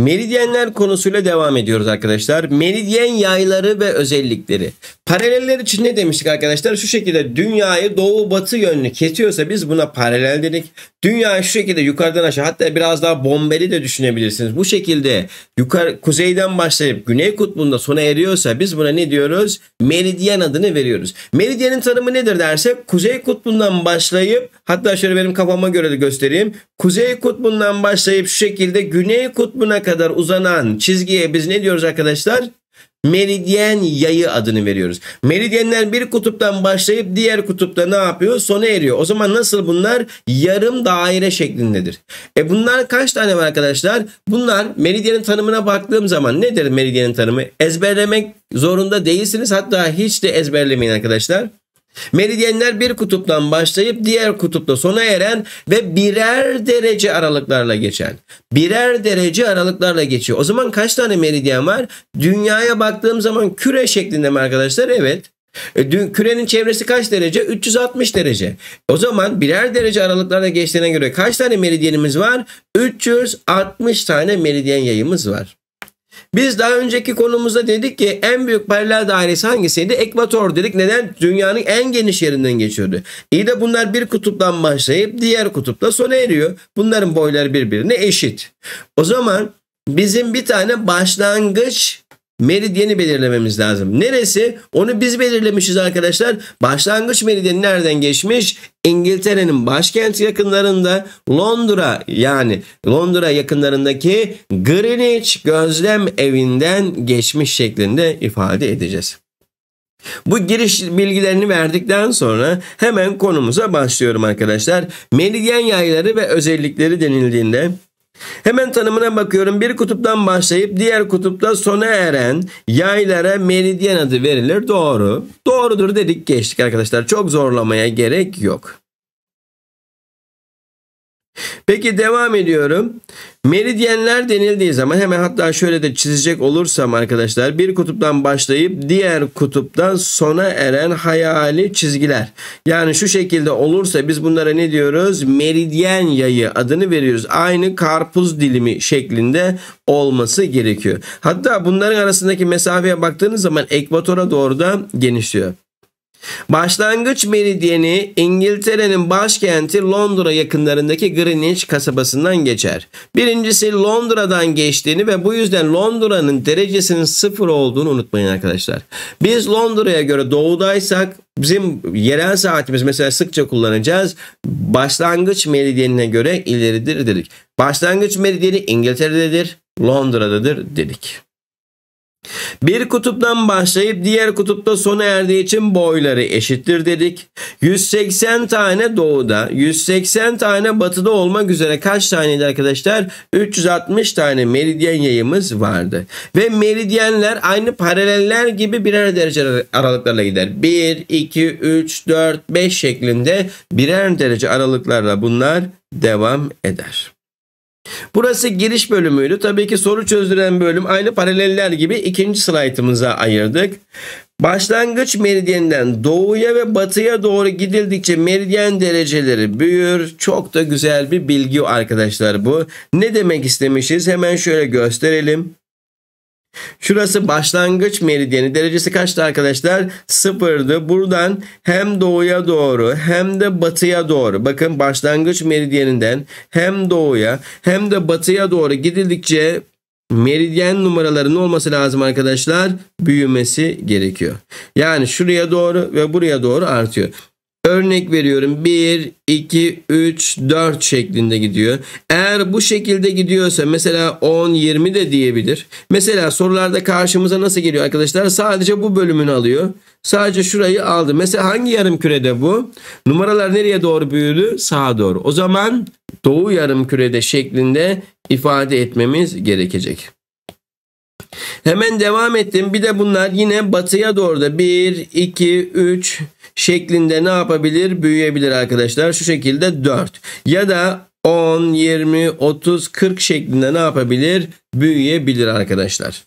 Meridyenler konusuyla devam ediyoruz arkadaşlar. Meridyen yayları ve özellikleri. Paraleller için ne demiştik arkadaşlar? Şu şekilde dünyayı doğu batı yönlü kesiyorsa biz buna paralel dedik. Dünya şu şekilde yukarıdan aşağı hatta biraz daha bombeli de düşünebilirsiniz. Bu şekilde yukarı kuzeyden başlayıp güney kutbunda sona eriyorsa biz buna ne diyoruz? Meridyen adını veriyoruz. Meridyenin tanımı nedir dersek kuzey kutbundan başlayıp hatta şöyle benim kafama göre de göstereyim. Kuzey kutbundan başlayıp şu şekilde güney kutbuna kadar uzanan çizgiye biz ne diyoruz arkadaşlar? meridyen yayı adını veriyoruz. Meridyenler bir kutuptan başlayıp diğer kutupta ne yapıyor? Sona eriyor. O zaman nasıl bunlar? Yarım daire şeklindedir. E bunlar kaç tane var arkadaşlar? Bunlar meridyenin tanımına baktığım zaman nedir meridyenin tanımı? Ezberlemek zorunda değilsiniz. Hatta hiç de ezberlemeyin arkadaşlar. Meridyenler bir kutuptan başlayıp diğer kutupta sona eren ve birer derece aralıklarla geçen. Birer derece aralıklarla geçiyor. O zaman kaç tane meridyen var? Dünyaya baktığım zaman küre şeklinde mi arkadaşlar? Evet. E, dün kürenin çevresi kaç derece? 360 derece. O zaman birer derece aralıklarla geçtiğine göre kaç tane meridyenimiz var? 360 tane meridyen yayımız var. Biz daha önceki konumuzda dedik ki en büyük paralel dairesi hangisiydi? Ekvator dedik. Neden? Dünyanın en geniş yerinden geçiyordu. İyi de bunlar bir kutuptan başlayıp diğer kutupta sona eriyor. Bunların boyları birbirine eşit. O zaman bizim bir tane başlangıç meridyeni belirlememiz lazım. Neresi? Onu biz belirlemişiz arkadaşlar. Başlangıç meridyeni nereden geçmiş? İngiltere'nin başkent yakınlarında Londra yani Londra yakınlarındaki Greenwich gözlem evinden geçmiş şeklinde ifade edeceğiz. Bu giriş bilgilerini verdikten sonra hemen konumuza başlıyorum arkadaşlar. Meridyen yayları ve özellikleri denildiğinde Hemen tanımına bakıyorum. Bir kutuptan başlayıp diğer kutupta sona eren yaylara meridyen adı verilir. Doğru. Doğrudur dedik geçtik arkadaşlar. Çok zorlamaya gerek yok. Peki devam ediyorum. Meridyenler denildiği zaman hemen hatta şöyle de çizecek olursam arkadaşlar bir kutuptan başlayıp diğer kutuptan sona eren hayali çizgiler. Yani şu şekilde olursa biz bunlara ne diyoruz? Meridyen yayı adını veriyoruz. Aynı karpuz dilimi şeklinde olması gerekiyor. Hatta bunların arasındaki mesafeye baktığınız zaman ekvatora doğru da genişliyor. Başlangıç meridyeni İngiltere'nin başkenti Londra yakınlarındaki Greenwich kasabasından geçer. Birincisi Londra'dan geçtiğini ve bu yüzden Londra'nın derecesinin sıfır olduğunu unutmayın arkadaşlar. Biz Londra'ya göre doğudaysak bizim yerel saatimiz mesela sıkça kullanacağız. Başlangıç meridyenine göre ileridir dedik. Başlangıç meridyeni İngiltere'dedir, Londra'dadır dedik. Bir kutuptan başlayıp diğer kutupta sona erdiği için boyları eşittir dedik. 180 tane doğuda, 180 tane batıda olmak üzere kaç taneydi arkadaşlar? 360 tane meridyen yayımız vardı. Ve meridyenler aynı paraleller gibi birer derece aralıklarla gider. 1, 2, 3, 4, 5 şeklinde birer derece aralıklarla bunlar devam eder. Burası giriş bölümüydü. Tabii ki soru çözdüren bölüm aynı paraleller gibi ikinci slaytımıza ayırdık. Başlangıç meridyenden doğuya ve batıya doğru gidildikçe meridyen dereceleri büyür. Çok da güzel bir bilgi arkadaşlar bu. Ne demek istemişiz? Hemen şöyle gösterelim. Şurası başlangıç meridyeni. Derecesi kaçtı arkadaşlar? Sıfırdı. Buradan hem doğuya doğru hem de batıya doğru. Bakın başlangıç meridyeninden hem doğuya hem de batıya doğru gidildikçe meridyen numaralarının olması lazım arkadaşlar. Büyümesi gerekiyor. Yani şuraya doğru ve buraya doğru artıyor. Örnek veriyorum 1, 2, 3, 4 şeklinde gidiyor. Eğer bu şekilde gidiyorsa mesela 10, 20 de diyebilir. Mesela sorularda karşımıza nasıl geliyor arkadaşlar? Sadece bu bölümünü alıyor. Sadece şurayı aldı. Mesela hangi yarım kürede bu? Numaralar nereye doğru büyüdü? Sağa doğru. O zaman doğu yarım kürede şeklinde ifade etmemiz gerekecek. Hemen devam ettim. Bir de bunlar yine batıya doğru da 1, 2, 3, 4 şeklinde ne yapabilir? Büyüyebilir arkadaşlar. Şu şekilde 4 ya da 10, 20, 30, 40 şeklinde ne yapabilir? Büyüyebilir arkadaşlar.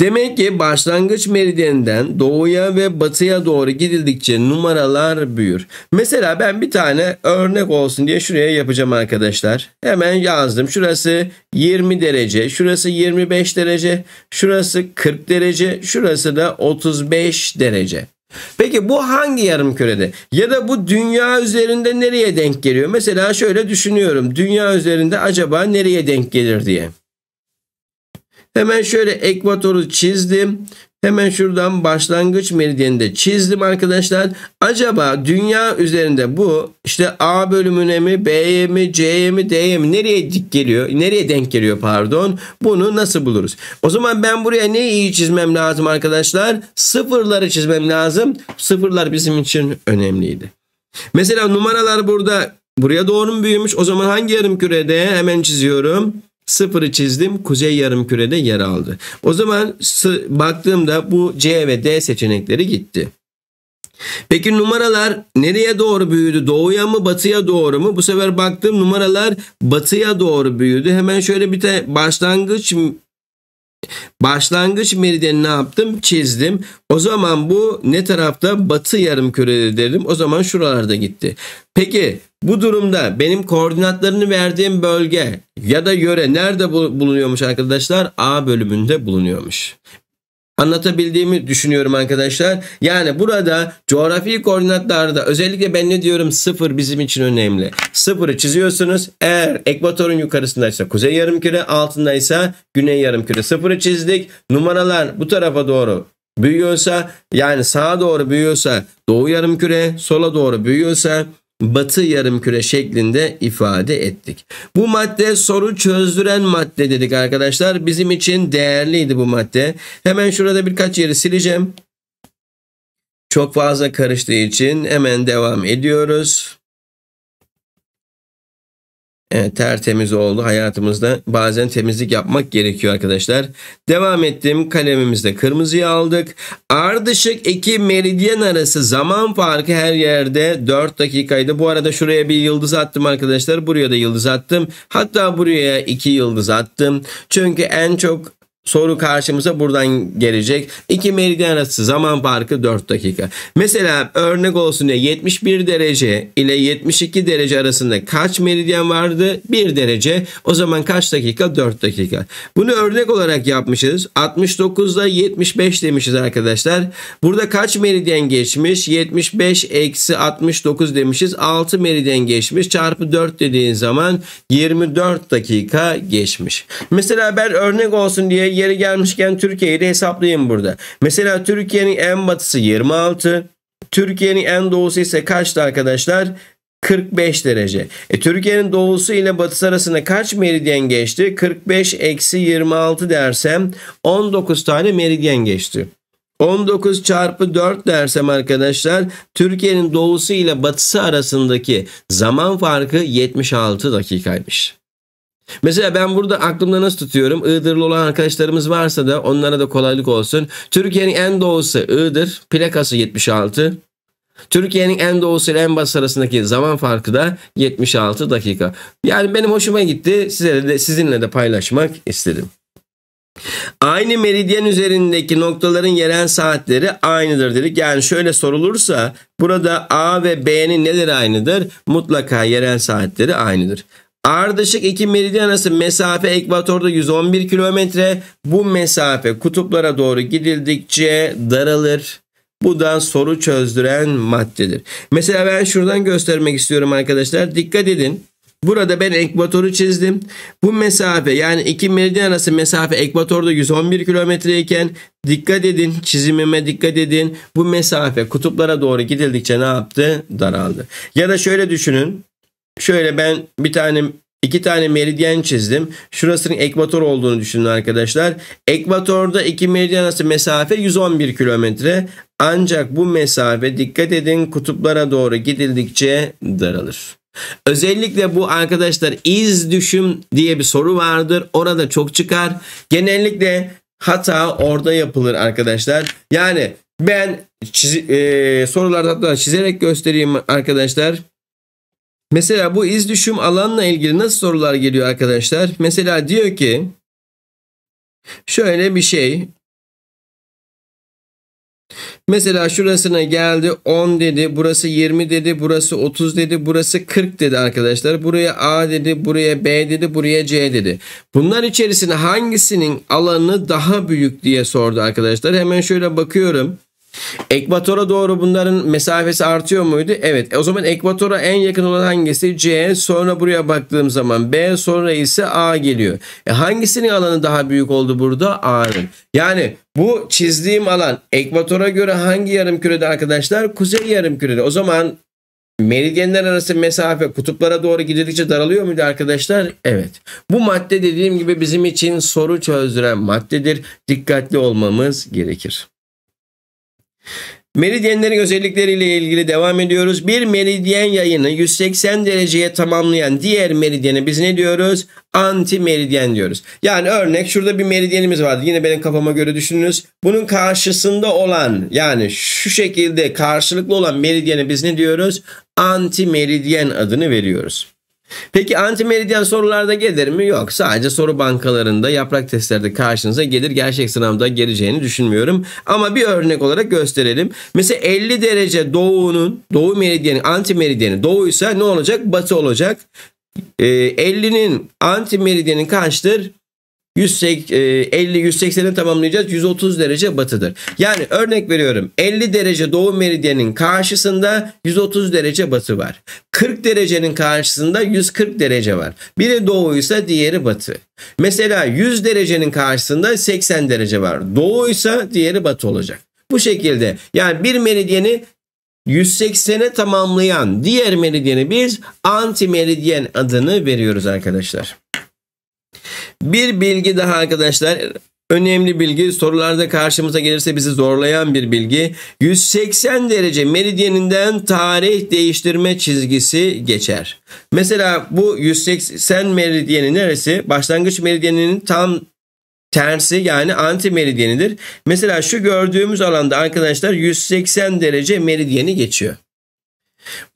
Demek ki başlangıç meridyeninden doğuya ve batıya doğru gidildikçe numaralar büyür. Mesela ben bir tane örnek olsun diye şuraya yapacağım arkadaşlar. Hemen yazdım. Şurası 20 derece, şurası 25 derece, şurası 40 derece, şurası da 35 derece. Peki bu hangi yarım kürede? Ya da bu dünya üzerinde nereye denk geliyor? Mesela şöyle düşünüyorum. Dünya üzerinde acaba nereye denk gelir diye. Hemen şöyle ekvatoru çizdim. Hemen şuradan başlangıç meridyenini çizdim arkadaşlar. Acaba dünya üzerinde bu işte A bölümüne mi, B'ye mi, C'ye mi, D'ye mi nereye dik geliyor? Nereye denk geliyor pardon? Bunu nasıl buluruz? O zaman ben buraya ne iyi çizmem lazım arkadaşlar? Sıfırları çizmem lazım. Sıfırlar bizim için önemliydi. Mesela numaralar burada Buraya doğru mu büyümüş? O zaman hangi yarım kürede? Hemen çiziyorum sıfırı çizdim. Kuzey yarım kürede yer aldı. O zaman baktığımda bu C ve D seçenekleri gitti. Peki numaralar nereye doğru büyüdü? Doğuya mı batıya doğru mu? Bu sefer baktığım numaralar batıya doğru büyüdü. Hemen şöyle bir de başlangıç Başlangıç meridyenini ne yaptım? Çizdim. O zaman bu ne tarafta? Batı yarım kürede dedim. O zaman şuralarda gitti. Peki bu durumda benim koordinatlarını verdiğim bölge ya da yöre nerede bulunuyormuş arkadaşlar? A bölümünde bulunuyormuş. Anlatabildiğimi düşünüyorum arkadaşlar. Yani burada coğrafi koordinatlarda özellikle ben ne diyorum sıfır bizim için önemli. Sıfırı çiziyorsunuz. Eğer ekvatorun yukarısındaysa kuzey yarımküre altındaysa güney yarımküre sıfırı çizdik. Numaralar bu tarafa doğru büyüyorsa yani sağa doğru büyüyorsa doğu yarımküre sola doğru büyüyorsa batı yarımküre şeklinde ifade ettik. Bu madde soru çözdüren madde dedik arkadaşlar. Bizim için değerliydi bu madde. Hemen şurada birkaç yeri sileceğim. Çok fazla karıştığı için hemen devam ediyoruz e, tertemiz oldu hayatımızda. Bazen temizlik yapmak gerekiyor arkadaşlar. Devam ettim. Kalemimizde kırmızıyı aldık. Ardışık iki meridyen arası zaman farkı her yerde 4 dakikaydı. Bu arada şuraya bir yıldız attım arkadaşlar. Buraya da yıldız attım. Hatta buraya iki yıldız attım. Çünkü en çok soru karşımıza buradan gelecek. 2 meridyen arası zaman farkı 4 dakika. Mesela örnek olsun diye 71 derece ile 72 derece arasında kaç meridyen vardı? 1 derece. O zaman kaç dakika? 4 dakika. Bunu örnek olarak yapmışız. 69'da 75 demişiz arkadaşlar. Burada kaç meridyen geçmiş? 75 eksi 69 demişiz. 6 meridyen geçmiş. Çarpı 4 dediğin zaman 24 dakika geçmiş. Mesela ben örnek olsun diye yeri gelmişken Türkiye'yi de hesaplayayım burada. Mesela Türkiye'nin en batısı 26. Türkiye'nin en doğusu ise kaçtı arkadaşlar? 45 derece. E, Türkiye'nin doğusu ile batısı arasında kaç meridyen geçti? 45 eksi 26 dersem 19 tane meridyen geçti. 19 çarpı 4 dersem arkadaşlar Türkiye'nin doğusu ile batısı arasındaki zaman farkı 76 dakikaymış. Mesela ben burada aklımda nasıl tutuyorum? Iğdırlı olan arkadaşlarımız varsa da onlara da kolaylık olsun. Türkiye'nin en doğusu Iğdır, plakası 76. Türkiye'nin en doğusu ile en batı arasındaki zaman farkı da 76 dakika. Yani benim hoşuma gitti. Size de sizinle de paylaşmak istedim. Aynı meridyen üzerindeki noktaların yerel saatleri aynıdır dedik. Yani şöyle sorulursa burada A ve B'nin neleri aynıdır? Mutlaka yerel saatleri aynıdır. Ardışık iki meridyen arası mesafe ekvatorda 111 kilometre. Bu mesafe kutuplara doğru gidildikçe daralır. Bu da soru çözdüren maddedir. Mesela ben şuradan göstermek istiyorum arkadaşlar. Dikkat edin. Burada ben ekvatoru çizdim. Bu mesafe yani iki meridyen arası mesafe ekvatorda 111 kilometre iken dikkat edin çizimime dikkat edin. Bu mesafe kutuplara doğru gidildikçe ne yaptı? Daraldı. Ya da şöyle düşünün. Şöyle ben bir tane iki tane meridyen çizdim. Şurasının ekvator olduğunu düşünün arkadaşlar. Ekvatorda iki meridyen arası mesafe 111 kilometre. Ancak bu mesafe dikkat edin kutuplara doğru gidildikçe daralır. Özellikle bu arkadaşlar iz düşüm diye bir soru vardır. Orada çok çıkar. Genellikle hata orada yapılır arkadaşlar. Yani ben e sorularda hatta çizerek göstereyim arkadaşlar. Mesela bu iz düşüm alanla ilgili nasıl sorular geliyor arkadaşlar? Mesela diyor ki şöyle bir şey. Mesela şurasına geldi 10 dedi, burası 20 dedi, burası 30 dedi, burası 40 dedi arkadaşlar. Buraya A dedi, buraya B dedi, buraya C dedi. Bunlar içerisinde hangisinin alanı daha büyük diye sordu arkadaşlar. Hemen şöyle bakıyorum. Ekvatora doğru bunların mesafesi artıyor muydu? Evet. E, o zaman ekvatora en yakın olan hangisi? C. Sonra buraya baktığım zaman B. Sonra ise A geliyor. E hangisinin alanı daha büyük oldu burada? A'nın. Yani bu çizdiğim alan ekvatora göre hangi yarım kürede arkadaşlar? Kuzey yarım kürede. O zaman Meridyenler arası mesafe kutuplara doğru gidildikçe daralıyor muydu arkadaşlar? Evet. Bu madde dediğim gibi bizim için soru çözdüren maddedir. Dikkatli olmamız gerekir. Meridyenlerin özellikleriyle ilgili devam ediyoruz. Bir meridyen yayını 180 dereceye tamamlayan diğer meridyene biz ne diyoruz? Anti meridyen diyoruz. Yani örnek şurada bir meridyenimiz vardı. Yine benim kafama göre düşününüz. Bunun karşısında olan yani şu şekilde karşılıklı olan meridyene biz ne diyoruz? Anti meridyen adını veriyoruz. Peki anti meridyen sorularda gelir mi? Yok. Sadece soru bankalarında yaprak testlerde karşınıza gelir. Gerçek sınavda geleceğini düşünmüyorum. Ama bir örnek olarak gösterelim. Mesela 50 derece doğunun, doğu meridyeni, anti meridyeni doğuysa ne olacak? Batı olacak. E, ee, 50'nin anti meridyenin kaçtır? 50-180'i e, tamamlayacağız. 130 derece batıdır. Yani örnek veriyorum 50 derece doğu meridyenin karşısında 130 derece batı var. 40 derecenin karşısında 140 derece var. Biri doğuysa diğeri batı. Mesela 100 derecenin karşısında 80 derece var. Doğuysa diğeri batı olacak. Bu şekilde yani bir meridyeni 180'e tamamlayan diğer meridyeni biz anti meridyen adını veriyoruz arkadaşlar. Bir bilgi daha arkadaşlar. Önemli bilgi sorularda karşımıza gelirse bizi zorlayan bir bilgi. 180 derece meridyeninden tarih değiştirme çizgisi geçer. Mesela bu 180 meridyeni neresi? Başlangıç meridyeninin tam tersi yani anti meridyenidir. Mesela şu gördüğümüz alanda arkadaşlar 180 derece meridyeni geçiyor.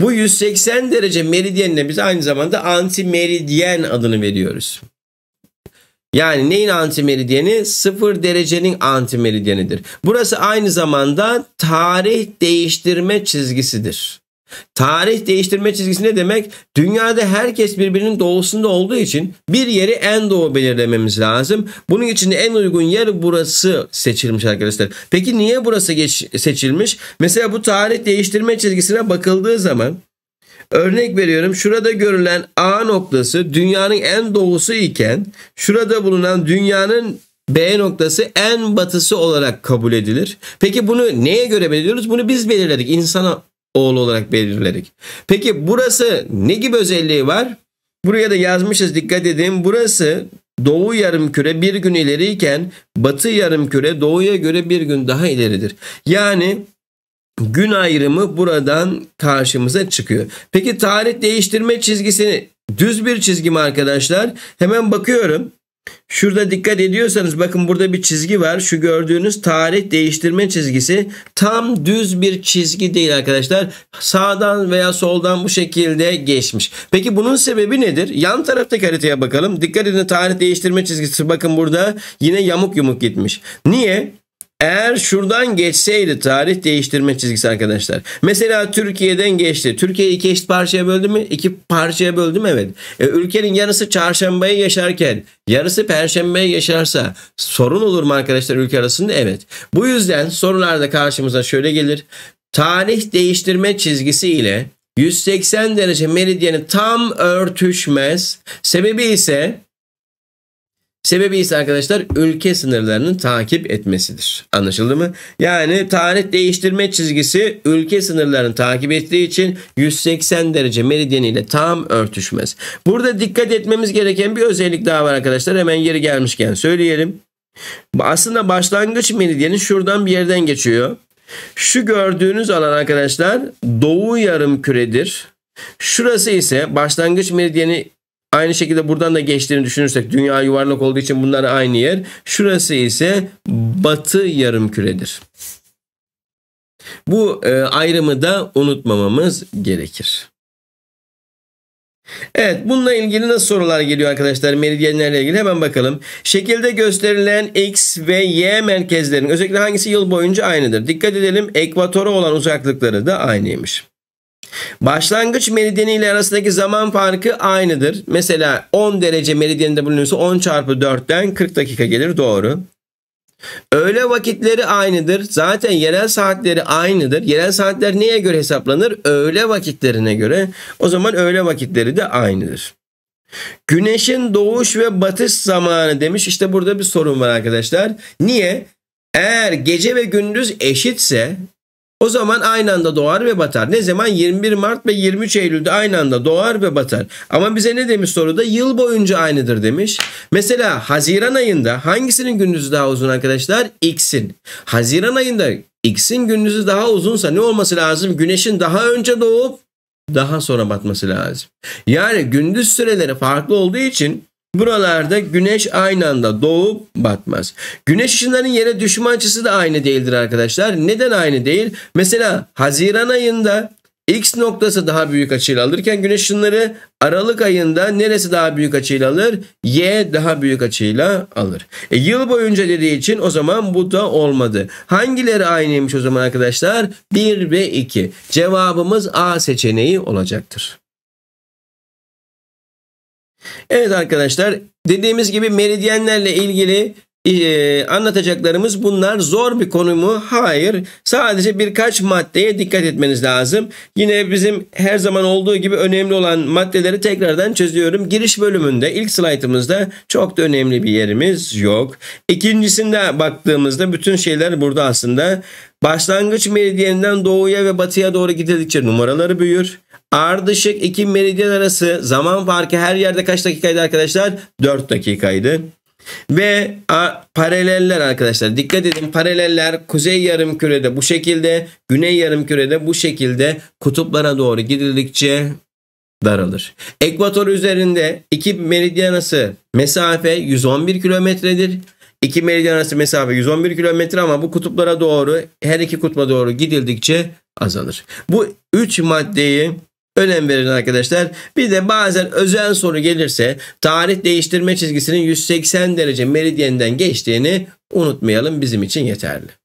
Bu 180 derece meridyenine biz aynı zamanda anti meridyen adını veriyoruz. Yani neyin antimeridyeni? Sıfır derecenin antimeridyenidir. Burası aynı zamanda tarih değiştirme çizgisidir. Tarih değiştirme çizgisi ne demek? Dünyada herkes birbirinin doğusunda olduğu için bir yeri en doğu belirlememiz lazım. Bunun için de en uygun yer burası seçilmiş arkadaşlar. Peki niye burası seçilmiş? Mesela bu tarih değiştirme çizgisine bakıldığı zaman Örnek veriyorum şurada görülen A noktası dünyanın en doğusu iken şurada bulunan dünyanın B noktası en batısı olarak kabul edilir. Peki bunu neye göre belirliyoruz? Bunu biz belirledik. İnsana oğlu olarak belirledik. Peki burası ne gibi özelliği var? Buraya da yazmışız dikkat edin. Burası doğu yarım küre bir gün ileriyken batı yarım küre doğuya göre bir gün daha ileridir. Yani gün ayrımı buradan karşımıza çıkıyor. Peki tarih değiştirme çizgisini düz bir çizgi mi arkadaşlar? Hemen bakıyorum. Şurada dikkat ediyorsanız bakın burada bir çizgi var. Şu gördüğünüz tarih değiştirme çizgisi tam düz bir çizgi değil arkadaşlar. Sağdan veya soldan bu şekilde geçmiş. Peki bunun sebebi nedir? Yan taraftaki haritaya bakalım. Dikkat edin tarih değiştirme çizgisi bakın burada yine yamuk yumuk gitmiş. Niye? Eğer şuradan geçseydi tarih değiştirme çizgisi arkadaşlar. Mesela Türkiye'den geçti. Türkiye iki eşit parçaya böldü mü? İki parçaya böldü mü? Evet. E, ülkenin yarısı çarşambayı yaşarken yarısı perşembeyi yaşarsa sorun olur mu arkadaşlar ülke arasında? Evet. Bu yüzden sorularda karşımıza şöyle gelir. Tarih değiştirme çizgisi ile 180 derece meridyeni tam örtüşmez. Sebebi ise Sebebi ise arkadaşlar ülke sınırlarının takip etmesidir. Anlaşıldı mı? Yani tarih değiştirme çizgisi ülke sınırlarını takip ettiği için 180 derece meridyeniyle tam örtüşmez. Burada dikkat etmemiz gereken bir özellik daha var arkadaşlar. Hemen yeri gelmişken söyleyelim. Aslında başlangıç meridyeni şuradan bir yerden geçiyor. Şu gördüğünüz alan arkadaşlar doğu yarım küredir. Şurası ise başlangıç meridyeni Aynı şekilde buradan da geçtiğini düşünürsek dünya yuvarlak olduğu için bunlar aynı yer. Şurası ise batı yarım küredir. Bu e, ayrımı da unutmamamız gerekir. Evet bununla ilgili nasıl sorular geliyor arkadaşlar meridyenlerle ilgili hemen bakalım. Şekilde gösterilen X ve Y merkezlerin özellikle hangisi yıl boyunca aynıdır? Dikkat edelim ekvatora olan uzaklıkları da aynıymış. Başlangıç meridyeni ile arasındaki zaman farkı aynıdır. Mesela 10 derece meridyeninde bulunuyorsa 10 çarpı 4'ten 40 dakika gelir doğru. Öğle vakitleri aynıdır. Zaten yerel saatleri aynıdır. Yerel saatler neye göre hesaplanır? Öğle vakitlerine göre. O zaman öğle vakitleri de aynıdır. Güneşin doğuş ve batış zamanı demiş. İşte burada bir sorun var arkadaşlar. Niye? Eğer gece ve gündüz eşitse o zaman aynı anda doğar ve batar. Ne zaman? 21 Mart ve 23 Eylül'de aynı anda doğar ve batar. Ama bize ne demiş soruda? Yıl boyunca aynıdır demiş. Mesela Haziran ayında hangisinin gündüzü daha uzun arkadaşlar? X'in. Haziran ayında X'in gündüzü daha uzunsa ne olması lazım? Güneşin daha önce doğup daha sonra batması lazım. Yani gündüz süreleri farklı olduğu için Buralarda güneş aynı anda doğup batmaz. Güneş ışınlarının yere düşme açısı da aynı değildir arkadaşlar. Neden aynı değil? Mesela Haziran ayında X noktası daha büyük açıyla alırken güneş ışınları Aralık ayında neresi daha büyük açıyla alır? Y daha büyük açıyla alır. E, yıl boyunca dediği için o zaman bu da olmadı. Hangileri aynıymış o zaman arkadaşlar? 1 ve 2. Cevabımız A seçeneği olacaktır. Evet arkadaşlar dediğimiz gibi meridyenlerle ilgili ee, anlatacaklarımız bunlar zor bir konu mu? Hayır. Sadece birkaç maddeye dikkat etmeniz lazım. Yine bizim her zaman olduğu gibi önemli olan maddeleri tekrardan çözüyorum. Giriş bölümünde ilk slaytımızda çok da önemli bir yerimiz yok. İkincisinde baktığımızda bütün şeyler burada aslında. Başlangıç meridyeninden doğuya ve batıya doğru gidildikçe numaraları büyür. Ardışık iki meridyen arası zaman farkı her yerde kaç dakikaydı arkadaşlar? 4 dakikaydı. Ve paraleller arkadaşlar dikkat edin paraleller kuzey yarım kürede bu şekilde güney yarım kürede bu şekilde kutuplara doğru gidildikçe daralır. Ekvator üzerinde iki meridyen arası mesafe 111 kilometredir. İki meridyen arası mesafe 111 kilometre ama bu kutuplara doğru her iki kutba doğru gidildikçe azalır. Bu üç maddeyi önem verin arkadaşlar. Bir de bazen özel soru gelirse tarih değiştirme çizgisinin 180 derece meridyenden geçtiğini unutmayalım bizim için yeterli.